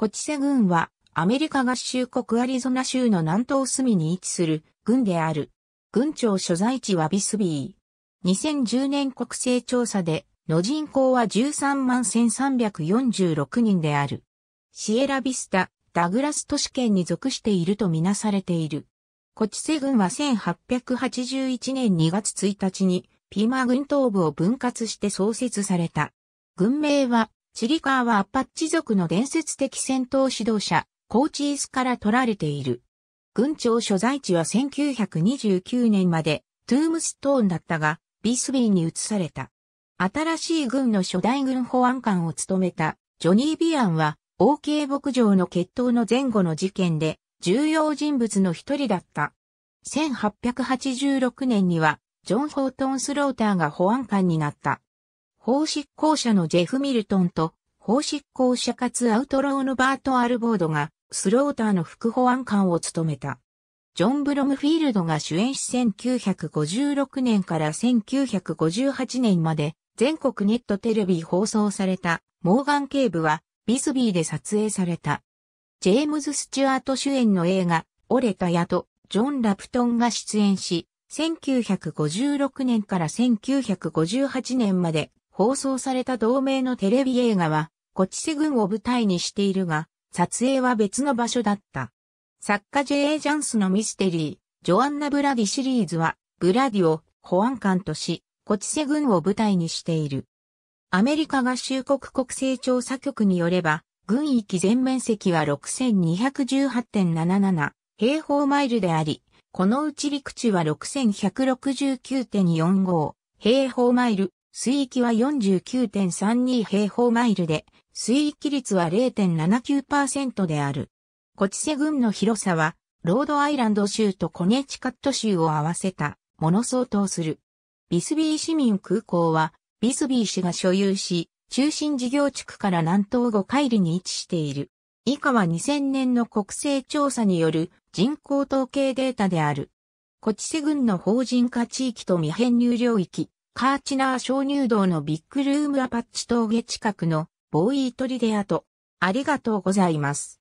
コチセ郡はアメリカ合衆国アリゾナ州の南東隅に位置する郡である。郡庁所在地はビスビー。2010年国勢調査での人口は13万1346人である。シエラビスタ、ダグラス都市圏に属しているとみなされている。コチセ郡は1881年2月1日にピーマ郡東部を分割して創設された。郡名はチリカーはアッパッチ族の伝説的戦闘指導者、コーチースから取られている。軍庁所在地は1929年までトゥームストーンだったが、ビスビーに移された。新しい軍の初代軍保安官を務めたジョニー・ビアンは、OK 牧場の決闘の前後の事件で重要人物の一人だった。1886年には、ジョン・ホートン・スローターが保安官になった。法執行者のジェフ・ミルトンと、法執行者かつアウトローのバート・アルボードが、スローターの副保安官を務めた。ジョン・ブロムフィールドが主演し1956年から1958年まで、全国ネットテレビ放送された、モーガン警部は、ビスビーで撮影された。ジェームズ・スチュアート主演の映画、折れた宿と、ジョン・ラプトンが出演し、1956年から1958年まで放送された同名のテレビ映画は、コチセ軍を舞台にしているが、撮影は別の場所だった。作家 J.A. ジャンスのミステリー、ジョアンナ・ブラディシリーズは、ブラディを保安官とし、コチセ軍を舞台にしている。アメリカ合衆国国勢調査局によれば、軍域全面積は6218.77平方マイルであり、このうち陸地は6169.45平方マイル、水域は49.32平方マイルで、水域率は0.79%である。コチセ郡の広さは、ロードアイランド州とコネチカット州を合わせたもの相当する。ビスビー市民空港は、ビスビー市が所有し、中心事業地区から南東5海里に位置している。以下は2000年の国勢調査による人口統計データである。コチセ郡の法人化地域と未編入領域、カーチナー鍾乳洞のビッグルームアパッチ峠近くのボーイートリデアと、ありがとうございます。